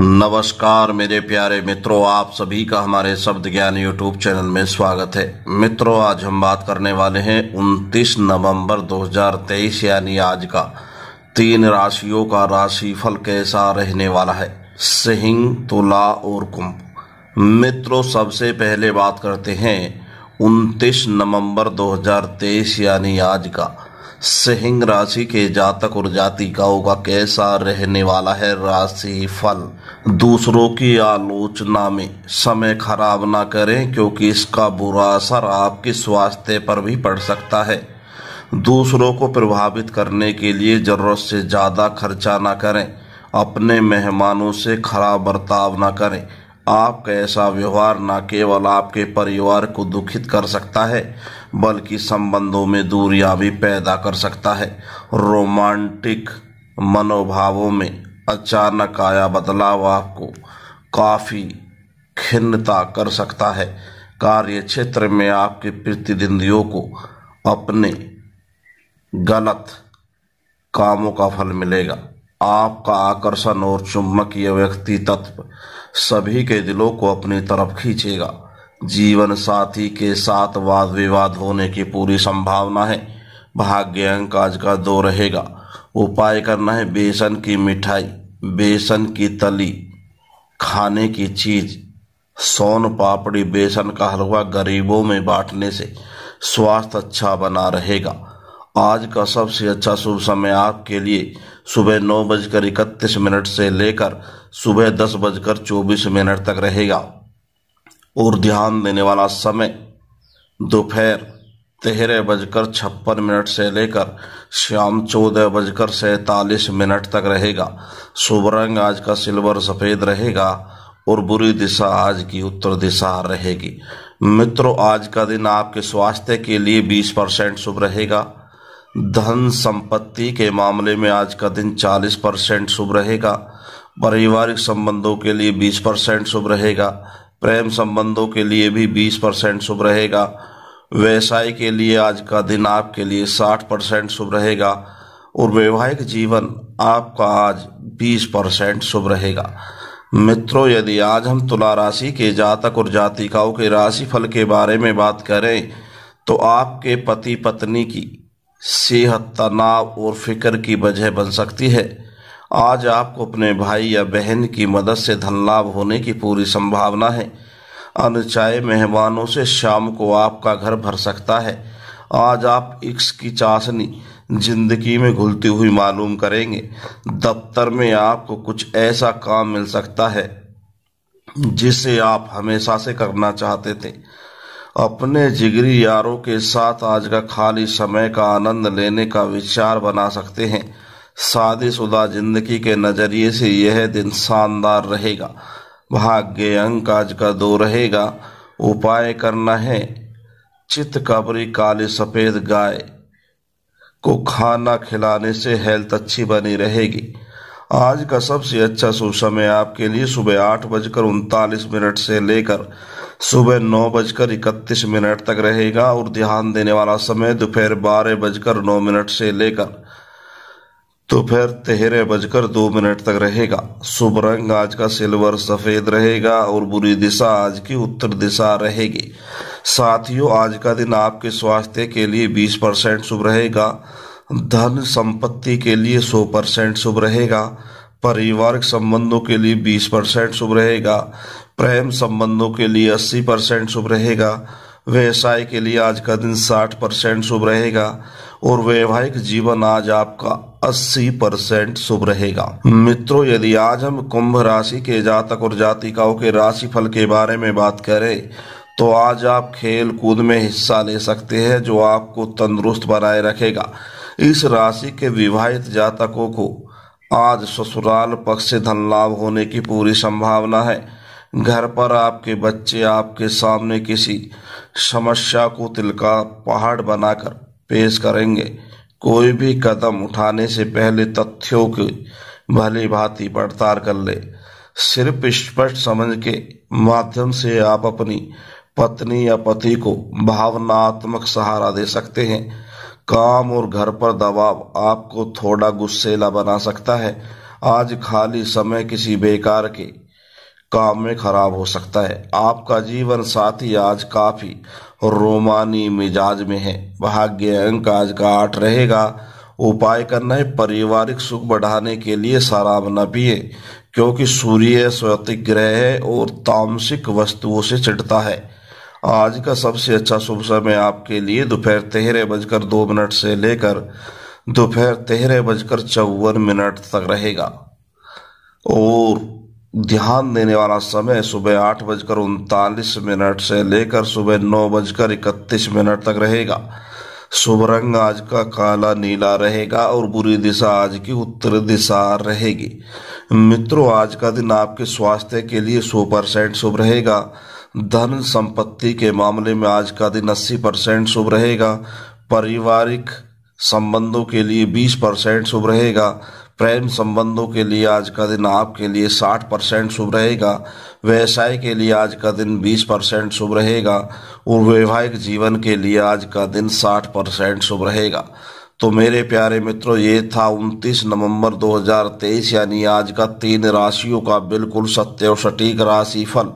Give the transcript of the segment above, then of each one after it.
नमस्कार मेरे प्यारे मित्रों आप सभी का हमारे शब्द ज्ञान यूट्यूब चैनल में स्वागत है मित्रों आज हम बात करने वाले हैं 29 नवंबर 2023 यानी आज का तीन राशियों का राशिफल कैसा रहने वाला है सिंह तुला और कुंभ मित्रों सबसे पहले बात करते हैं 29 नवंबर 2023 यानी आज का सिंह राशि के जातक और जातिकाओं का कैसा रहने वाला है राशि फल दूसरों की आलोचना में समय खराब ना करें क्योंकि इसका बुरा असर आपके स्वास्थ्य पर भी पड़ सकता है दूसरों को प्रभावित करने के लिए ज़रूरत से ज़्यादा खर्चा ना करें अपने मेहमानों से खराब बर्ताव ना करें आपका ऐसा व्यवहार न केवल आपके परिवार को दुखित कर सकता है बल्कि संबंधों में दूरियां भी पैदा कर सकता है रोमांटिक मनोभावों में अचानक आया बदलाव आपको काफ़ी खिन्नता कर सकता है कार्य क्षेत्र में आपके प्रतिद्वंदियों को अपने गलत कामों का फल मिलेगा आपका आकर्षण और चुंबकीय व्यक्ति तत्व सभी के दिलों को अपनी तरफ खींचेगा जीवन साथी के साथ वाद विवाद होने की पूरी संभावना है भाग्य अंक आज का दो रहेगा उपाय करना है बेसन की मिठाई बेसन की तली खाने की चीज सोन पापड़ी बेसन का हलवा गरीबों में बांटने से स्वास्थ्य अच्छा बना रहेगा आज का सबसे अच्छा शुभ समय आपके लिए सुबह नौ बजकर इकतीस मिनट से लेकर सुबह दस बजकर चौबीस मिनट तक रहेगा और ध्यान देने वाला समय दोपहर तेरह बजकर छप्पन मिनट से लेकर शाम चौदह बजकर सैतालीस मिनट तक रहेगा शुभ रंग आज का सिल्वर सफ़ेद रहेगा और बुरी दिशा आज की उत्तर दिशा रहेगी मित्रों आज का दिन आपके स्वास्थ्य के लिए 20 परसेंट शुभ रहेगा धन संपत्ति के मामले में आज का दिन 40 परसेंट शुभ रहेगा पारिवारिक संबंधों के लिए 20 परसेंट शुभ रहेगा प्रेम संबंधों के लिए भी 20 परसेंट शुभ रहेगा व्यवसाय के लिए आज का दिन आपके लिए 60 परसेंट शुभ रहेगा और वैवाहिक जीवन आपका आज 20 परसेंट शुभ रहेगा मित्रों यदि आज हम तुला राशि के जातक और जातिकाओं के राशि फल के बारे में बात करें तो आपके पति पत्नी की सेहत तनाव और फिक्र की वजह बन सकती है आज आपको अपने भाई या बहन की मदद से धन लाभ होने की पूरी संभावना है अनचाहे मेहमानों से शाम को आपका घर भर सकता है आज आप इक्स की चाशनी जिंदगी में घुलती हुई मालूम करेंगे दफ्तर में आपको कुछ ऐसा काम मिल सकता है जिसे आप हमेशा से करना चाहते थे अपने जिगरी यारों के साथ आज का खाली समय का आनंद लेने का विचार बना सकते हैं शादीशुदा जिंदगी के नज़रिए से यह दिन शानदार रहेगा भाग्य अंक आज का दो रहेगा उपाय करना है कबरी काली सफ़ेद गाय को खाना खिलाने से हेल्थ अच्छी बनी रहेगी आज का सबसे अच्छा शुभ समय आपके लिए सुबह आठ बजकर उनतालीस मिनट से लेकर सुबह नौ बजकर इकतीस मिनट तक रहेगा और ध्यान देने वाला समय दोपहर बारह बजकर नौ मिनट से लेकर दोपहर तेरह बजकर दो मिनट तक रहेगा शुभ रंग आज का सिल्वर सफेद रहेगा और बुरी दिशा आज की उत्तर दिशा रहेगी साथियों आज का दिन आपके स्वास्थ्य के लिए 20 परसेंट शुभ रहेगा धन संपत्ति के लिए 100 परसेंट शुभ रहेगा परिवारिक संबंधों के लिए 20 परसेंट शुभ रहेगा प्रेम संबंधों के लिए 80 परसेंट शुभ रहेगा व्यवसाय के लिए आज का दिन 60 परसेंट शुभ रहेगा और वैवाहिक जीवन आज आपका 80 परसेंट शुभ रहेगा मित्रों यदि आज हम कुंभ राशि के जातक और जातिकाओं के राशि फल के बारे में बात करें तो आज आप खेल कूद में हिस्सा ले सकते हैं जो आपको तंदुरुस्त बनाए रखेगा इस राशि के विवाहित जातकों को आज ससुराल पक्ष से धन लाभ होने की पूरी संभावना है घर पर आपके बच्चे आपके सामने किसी समस्या को तिल का पहाड़ बनाकर पेश करेंगे कोई भी कदम उठाने से पहले तथ्यों की भली भांति पड़ताल कर ले सिर्फ स्पष्ट समझ के माध्यम से आप अपनी पत्नी या पति को भावनात्मक सहारा दे सकते हैं काम और घर पर दबाव आपको थोड़ा गुस्सेला बना सकता है आज खाली समय किसी बेकार के काम में खराब हो सकता है आपका जीवन साथी आज काफी रोमानी मिजाज में है भाग्य अंक आज का आठ रहेगा उपाय करना है पारिवारिक सुख बढ़ाने के लिए शराब न पिए क्योंकि सूर्य स्वतिक ग्रह है और तामसिक वस्तुओं से चिढ़ता है आज का सबसे अच्छा शुभ समय आपके लिए दोपहर तेरह बजकर दो मिनट से लेकर दोपहर तेरह बजकर चौवन मिनट तक रहेगा और ध्यान देने वाला समय सुबह आठ बजकर उनतालीस मिनट से लेकर सुबह नौ बजकर इकतीस मिनट तक रहेगा शुभ रंग आज का काला नीला रहेगा और बुरी दिशा आज की उत्तर दिशा रहेगी मित्रों आज का दिन आपके स्वास्थ्य के लिए सौ परसेंट शुभ रहेगा धन संपत्ति के मामले में आज का दिन अस्सी परसेंट शुभ रहेगा पारिवारिक संबंधों के लिए बीस परसेंट शुभ रहेगा प्रेम संबंधों के लिए आज का दिन आपके लिए 60 परसेंट शुभ रहेगा व्यवसाय के लिए आज का दिन 20 परसेंट शुभ रहेगा और वैवाहिक जीवन के लिए आज का दिन 60 परसेंट शुभ रहेगा तो मेरे प्यारे मित्रों ये था 29 नवंबर 2023 यानी आज का तीन राशियों का बिल्कुल सत्य और सटीक राशि फल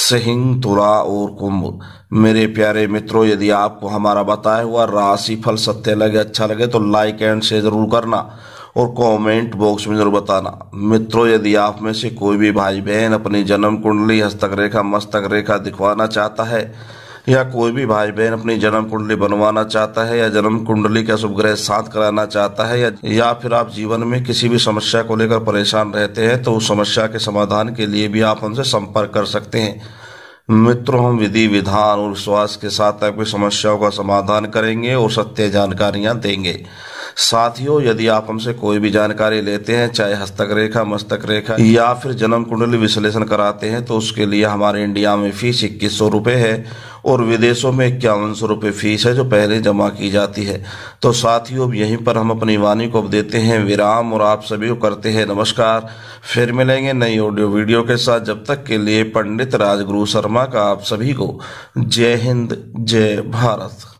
सिंह तुला और कुंभ मेरे प्यारे मित्रों यदि आपको हमारा बताया हुआ राशि फल सत्य लगे अच्छा लगे तो लाइक एंड शेयर जरूर करना और कमेंट बॉक्स में जरूर बताना मित्रों यदि आप में से कोई भी भाई बहन अपनी जन्म कुंडली हस्तक रेखा मस्तक रेखा दिखवाना चाहता है या कोई भी भाई बहन अपनी जन्म कुंडली बनवाना चाहता है या जन्म कुंडली का शुभ ग्रह साथ कराना चाहता है या, या फिर आप जीवन में किसी भी समस्या को लेकर परेशान रहते हैं तो उस समस्या के समाधान के लिए भी आप हमसे संपर्क कर सकते हैं मित्रों हम विधि विधान और विश्वास के साथ आपकी समस्याओं का समाधान करेंगे और सत्य जानकारियां देंगे साथियों यदि आप हमसे कोई भी जानकारी लेते हैं चाहे हस्तक रेखा मस्तक रेखा या फिर जन्म कुंडली विश्लेषण कराते हैं तो उसके लिए हमारे इंडिया में फीस इक्कीस सौ रुपये है और विदेशों में इक्यावन सौ रुपये फीस है जो पहले जमा की जाती है तो साथियों यहीं पर हम अपनी वाणी को देते हैं विराम और आप सभी को करते हैं नमस्कार फिर मिलेंगे नई ऑडियो वीडियो के साथ जब तक के लिए पंडित राजगुरु शर्मा का आप सभी को जय हिंद जय भारत